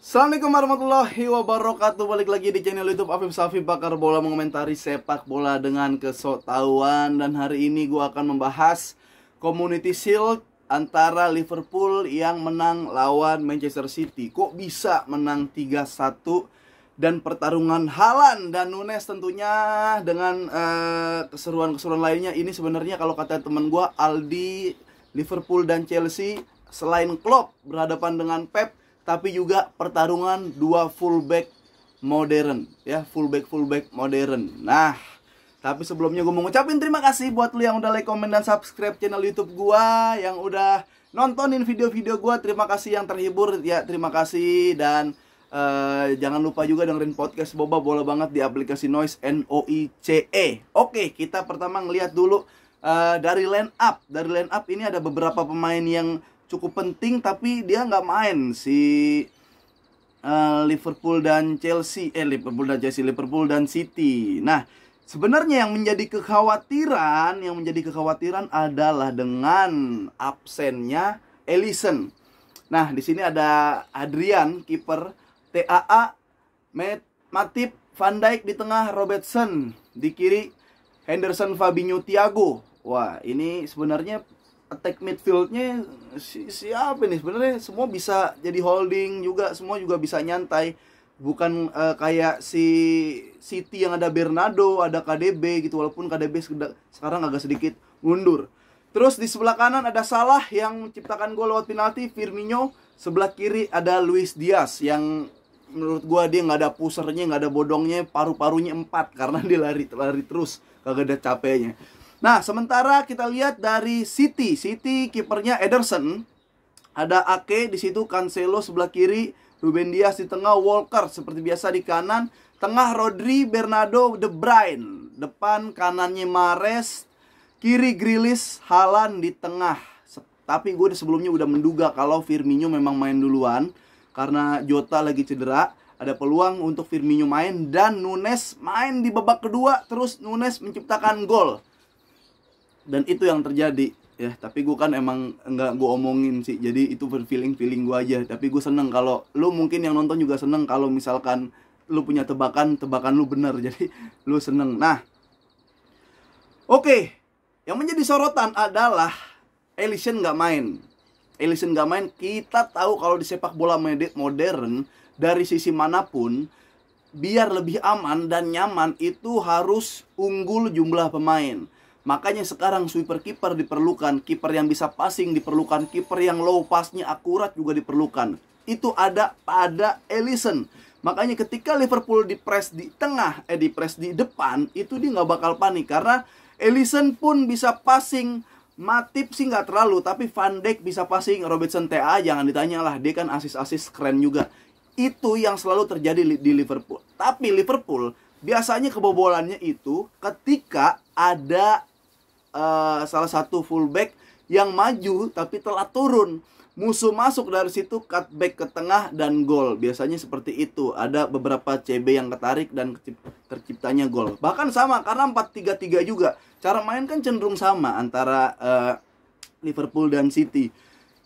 Assalamualaikum warahmatullahi wabarakatuh Balik lagi di channel youtube Afif Safi bakar Bola Mengomentari sepak bola dengan kesotauan Dan hari ini gue akan membahas Community Shield antara Liverpool yang menang lawan Manchester City Kok bisa menang 3-1 dan pertarungan Halan dan Nunes tentunya dengan eh, keseruan-keseruan uh, lainnya ini sebenarnya kalau kata temen gue Aldi Liverpool dan Chelsea selain Klopp berhadapan dengan Pep tapi juga pertarungan dua fullback modern ya fullback fullback modern nah tapi sebelumnya gue mau ngucapin terima kasih buat lu yang udah like, komen, dan subscribe channel YouTube gue Yang udah nontonin video-video gue Terima kasih yang terhibur, ya terima kasih Dan uh, jangan lupa juga dengerin podcast Boba Bola banget di aplikasi Noise N-O-I-C-E Oke, kita pertama ngeliat dulu uh, dari line up Dari line up ini ada beberapa pemain yang cukup penting tapi dia nggak main si uh, Liverpool dan Chelsea eh Liverpool dan Chelsea Liverpool dan City. Nah, sebenarnya yang menjadi kekhawatiran yang menjadi kekhawatiran adalah dengan absennya Ellison. Nah, di sini ada Adrian kiper, TAA, Matt, Matip, Van Dijk di tengah, Robertson di kiri, Henderson, Fabinho, Thiago. Wah, ini sebenarnya attack midfieldnya si siapa nih sebenarnya semua bisa jadi holding juga semua juga bisa nyantai bukan uh, kayak si City yang ada Bernardo ada KDB gitu walaupun KDB sekarang agak sedikit mundur terus di sebelah kanan ada Salah yang menciptakan gol lewat penalti Firmino sebelah kiri ada Luis Diaz yang menurut gua dia nggak ada pusernya nggak ada bodongnya paru-parunya empat karena dia lari lari terus kagak ada capeknya Nah, sementara kita lihat dari City. City kipernya Ederson. Ada Ake di situ, Cancelo sebelah kiri, Ruben Dias di tengah, Walker seperti biasa di kanan, tengah Rodri, Bernardo, De Bruyne, depan kanannya Mares, kiri Grilis, Halan di tengah. Tapi gue sebelumnya udah menduga kalau Firmino memang main duluan karena Jota lagi cedera ada peluang untuk Firmino main dan Nunes main di babak kedua terus Nunes menciptakan gol dan itu yang terjadi ya tapi gue kan emang nggak gue omongin sih jadi itu feeling feeling gue aja tapi gue seneng kalau lu mungkin yang nonton juga seneng kalau misalkan lu punya tebakan tebakan lu bener jadi lu seneng nah oke okay. yang menjadi sorotan adalah Elision nggak main Elysian nggak main kita tahu kalau di sepak bola modern dari sisi manapun biar lebih aman dan nyaman itu harus unggul jumlah pemain Makanya sekarang sweeper kiper diperlukan, kiper yang bisa passing diperlukan, kiper yang low passnya akurat juga diperlukan. Itu ada pada Ellison. Makanya ketika Liverpool di press di tengah, eh di press di depan, itu dia nggak bakal panik karena Ellison pun bisa passing. Matip sih nggak terlalu, tapi Van Dijk bisa passing. Robertson TA jangan ditanyalah lah, dia kan asis-asis keren juga. Itu yang selalu terjadi di Liverpool. Tapi Liverpool biasanya kebobolannya itu ketika ada Eh, salah satu fullback yang maju tapi telat turun. Musuh masuk dari situ cutback ke tengah dan gol. Biasanya seperti itu. Ada beberapa CB yang ketarik dan terciptanya gol. Bahkan sama karena 4-3-3 juga. Cara main kan cenderung sama antara uh, Liverpool dan City.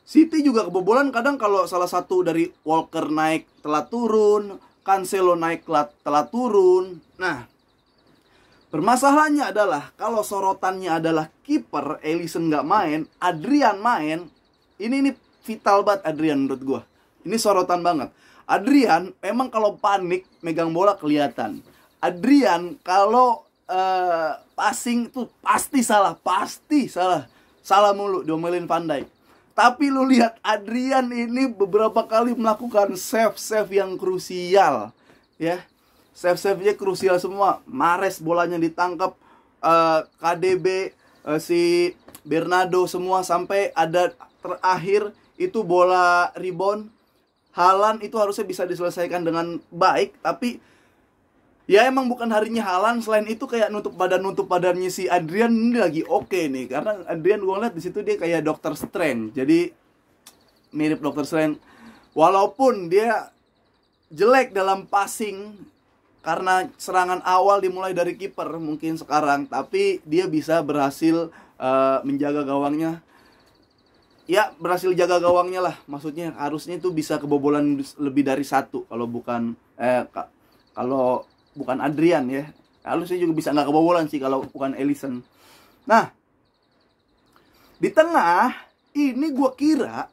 City juga kebobolan kadang kalau salah satu dari Walker naik telat turun, Cancelo naik telah telat turun. Nah, Permasalahannya adalah kalau sorotannya adalah kiper, Ellison nggak main, Adrian main, ini ini vital banget Adrian menurut gue. Ini sorotan banget. Adrian memang kalau panik megang bola kelihatan. Adrian kalau uh, passing tuh pasti salah, pasti salah. Salah mulu diomelin Pandai. Tapi lu lihat Adrian ini beberapa kali melakukan save-save yang krusial ya save save-nya krusial semua. Mares bolanya ditangkap uh, eh, KDB uh, eh, si Bernardo semua sampai ada terakhir itu bola rebound Halan itu harusnya bisa diselesaikan dengan baik tapi ya emang bukan harinya Halan selain itu kayak nutup badan nutup badannya si Adrian ini lagi oke okay nih karena Adrian gue ngeliat di situ dia kayak dokter Strange jadi mirip dokter Strange walaupun dia jelek dalam passing karena serangan awal dimulai dari kiper mungkin sekarang tapi dia bisa berhasil uh, menjaga gawangnya ya berhasil jaga gawangnya lah maksudnya harusnya itu bisa kebobolan lebih dari satu kalau bukan eh kalau bukan Adrian ya harusnya juga bisa nggak kebobolan sih kalau bukan Ellison nah di tengah ini gue kira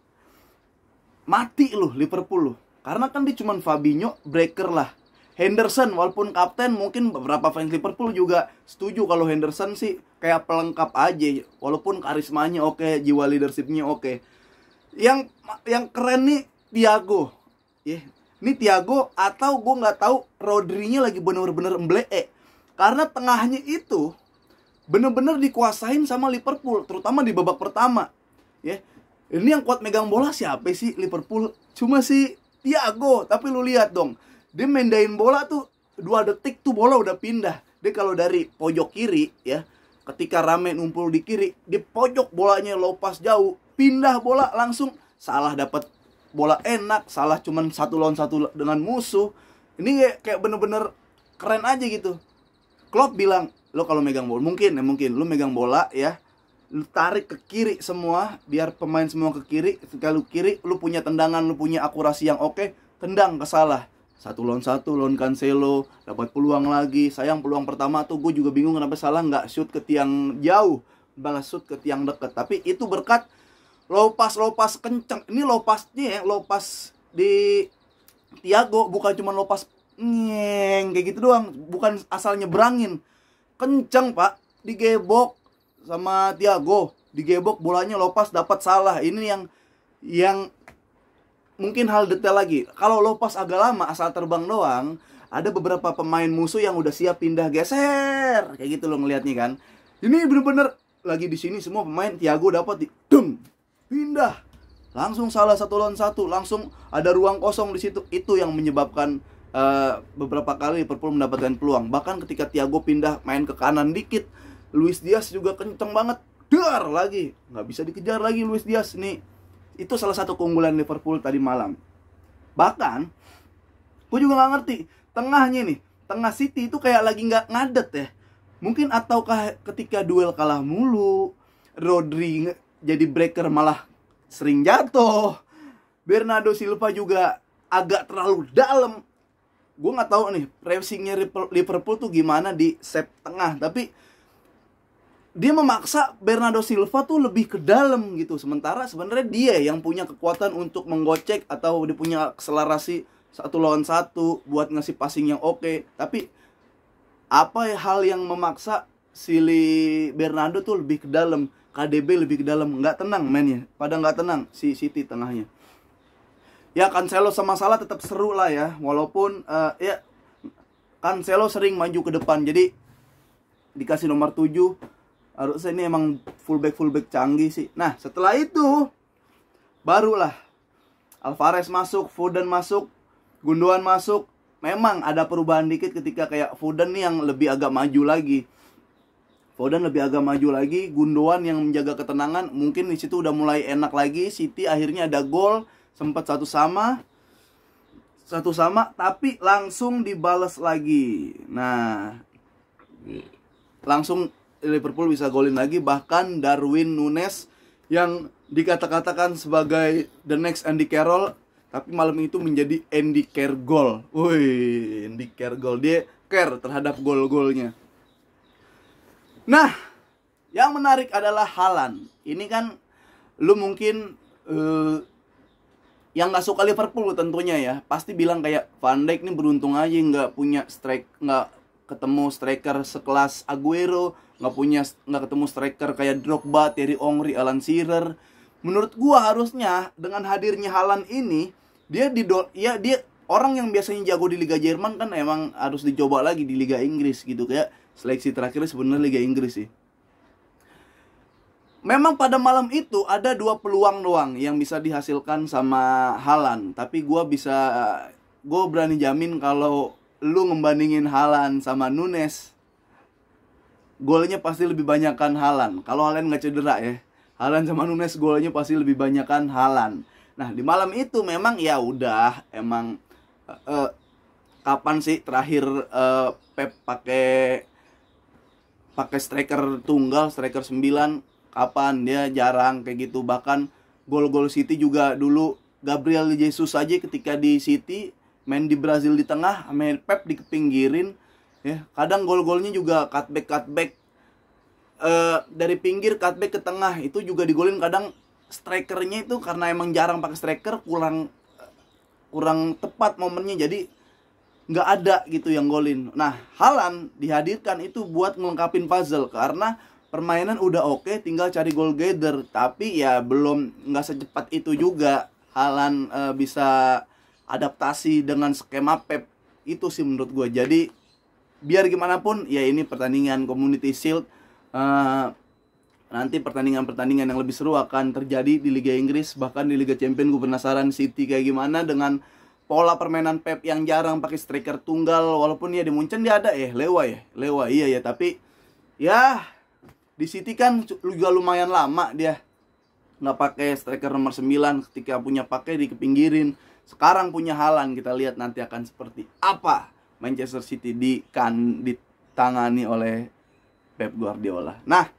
mati loh Liverpool loh karena kan dia cuma Fabinho breaker lah Henderson walaupun kapten mungkin beberapa fans Liverpool juga setuju kalau Henderson sih kayak pelengkap aja walaupun karismanya oke okay, jiwa leadershipnya oke okay. yang yang keren nih Tiago ya yeah. ini Tiago atau gue nggak tahu Rodrinya lagi bener-bener mblee karena tengahnya itu bener-bener dikuasain sama Liverpool terutama di babak pertama ya yeah. ini yang kuat megang bola siapa sih Liverpool cuma si Tiago tapi lu lihat dong dia mendain bola tuh dua detik tuh bola udah pindah dia kalau dari pojok kiri ya ketika rame numpul di kiri di pojok bolanya lopas jauh pindah bola langsung salah dapat bola enak salah cuman satu lawan satu dengan musuh ini kayak, kayak bener-bener keren aja gitu Klopp bilang lo kalau megang bola mungkin ya mungkin lo megang bola ya lu tarik ke kiri semua biar pemain semua ke kiri kalau kiri lu punya tendangan lu punya akurasi yang oke okay, tendang ke salah satu lawan satu lawan Cancelo dapat peluang lagi sayang peluang pertama tuh gue juga bingung kenapa salah nggak shoot ke tiang jauh balas shoot ke tiang deket tapi itu berkat lopas lopas kenceng ini lopasnya ya lopas di Tiago bukan cuma lopas pass nyeng kayak gitu doang bukan asal nyebrangin kenceng pak digebok sama Tiago digebok bolanya lopas dapat salah ini yang yang mungkin hal detail lagi. Kalau lo pas agak lama asal terbang doang, ada beberapa pemain musuh yang udah siap pindah geser. Kayak gitu lo ngelihatnya kan. Ini bener-bener lagi di sini semua pemain Tiago dapat di dum pindah. Langsung salah satu lawan satu, langsung ada ruang kosong di situ. Itu yang menyebabkan uh, beberapa kali Liverpool mendapatkan peluang. Bahkan ketika Tiago pindah main ke kanan dikit, Luis Diaz juga kenceng banget. Dar lagi, nggak bisa dikejar lagi Luis Diaz nih itu salah satu keunggulan Liverpool tadi malam. Bahkan, gue juga nggak ngerti tengahnya nih, tengah City itu kayak lagi nggak ngadet ya. Mungkin ataukah ketika duel kalah mulu, Rodri jadi breaker malah sering jatuh. Bernardo Silva juga agak terlalu dalam. Gue nggak tahu nih racingnya Liverpool tuh gimana di set tengah, tapi dia memaksa Bernardo Silva tuh lebih ke dalam gitu sementara sebenarnya dia yang punya kekuatan untuk menggocek atau dia punya akselerasi satu lawan satu buat ngasih passing yang oke okay. tapi apa hal yang memaksa Sili Bernardo tuh lebih ke dalam KDB lebih ke dalam nggak tenang mainnya pada nggak tenang si City tengahnya ya Cancelo sama Salah tetap seru lah ya walaupun uh, ya Cancelo sering maju ke depan jadi dikasih nomor 7 harusnya ini emang fullback fullback canggih sih nah setelah itu barulah Alvarez masuk Foden masuk Gundogan masuk memang ada perubahan dikit ketika kayak Foden nih yang lebih agak maju lagi Foden lebih agak maju lagi, Gundogan yang menjaga ketenangan, mungkin di situ udah mulai enak lagi. City akhirnya ada gol, sempat satu sama, satu sama, tapi langsung dibales lagi. Nah, langsung Liverpool bisa golin lagi bahkan Darwin Nunes yang dikata-katakan sebagai the next Andy Carroll tapi malam itu menjadi Andy goal. Woi, Andy goal dia care terhadap gol-golnya. Nah, yang menarik adalah Halan. Ini kan lu mungkin uh, yang nggak suka Liverpool tentunya ya pasti bilang kayak Van Dijk ini beruntung aja nggak punya strike nggak ketemu striker sekelas Aguero nggak punya nggak ketemu striker kayak Drogba, Thierry Ongri, Alan Shearer. Menurut gua harusnya dengan hadirnya Halan ini dia di ya dia orang yang biasanya jago di Liga Jerman kan emang harus dicoba lagi di Liga Inggris gitu kayak seleksi terakhir sebenarnya Liga Inggris sih. Memang pada malam itu ada dua peluang doang yang bisa dihasilkan sama Halan, tapi gua bisa gue berani jamin kalau lu ngebandingin Halan sama Nunes golnya pasti lebih banyak kan Halan. Kalau Halan nggak cedera ya. Halan sama Nunes golnya pasti lebih banyak kan Halan. Nah, di malam itu memang ya udah emang uh, uh, kapan sih terakhir uh, Pep pakai pakai striker tunggal, striker 9 kapan dia jarang kayak gitu. Bahkan gol-gol City juga dulu Gabriel Jesus aja ketika di City main di Brazil di tengah, main Pep di dikepinggirin ya kadang gol-golnya juga cutback cutback uh, eh, dari pinggir cutback ke tengah itu juga digolin kadang strikernya itu karena emang jarang pakai striker kurang kurang tepat momennya jadi nggak ada gitu yang golin nah Halan dihadirkan itu buat melengkapin puzzle karena permainan udah oke okay, tinggal cari goal getter tapi ya belum nggak secepat itu juga Halan uh, eh, bisa adaptasi dengan skema Pep itu sih menurut gue jadi biar gimana pun ya ini pertandingan Community Shield uh, nanti pertandingan-pertandingan yang lebih seru akan terjadi di Liga Inggris bahkan di Liga Champions gue penasaran City kayak gimana dengan pola permainan Pep yang jarang pakai striker tunggal walaupun ya di Munchen dia ada eh Lewa ya Lewa iya ya tapi ya di City kan juga lumayan lama dia nggak pakai striker nomor 9 ketika punya pakai di kepinggirin sekarang punya halan kita lihat nanti akan seperti apa Manchester City di kan ditangani oleh Pep Guardiola. Nah,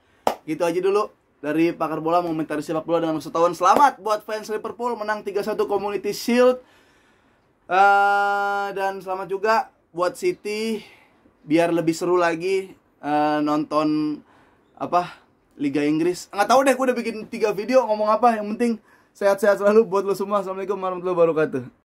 gitu aja dulu dari pakar bola mengomentari sepak bola dalam setahun. Selamat buat fans Liverpool menang 3-1 Community Shield. Uh, dan selamat juga buat City biar lebih seru lagi uh, nonton apa Liga Inggris. Nggak tahu deh, gue udah bikin tiga video ngomong apa. Yang penting sehat-sehat selalu buat lo semua. Assalamualaikum warahmatullahi wabarakatuh.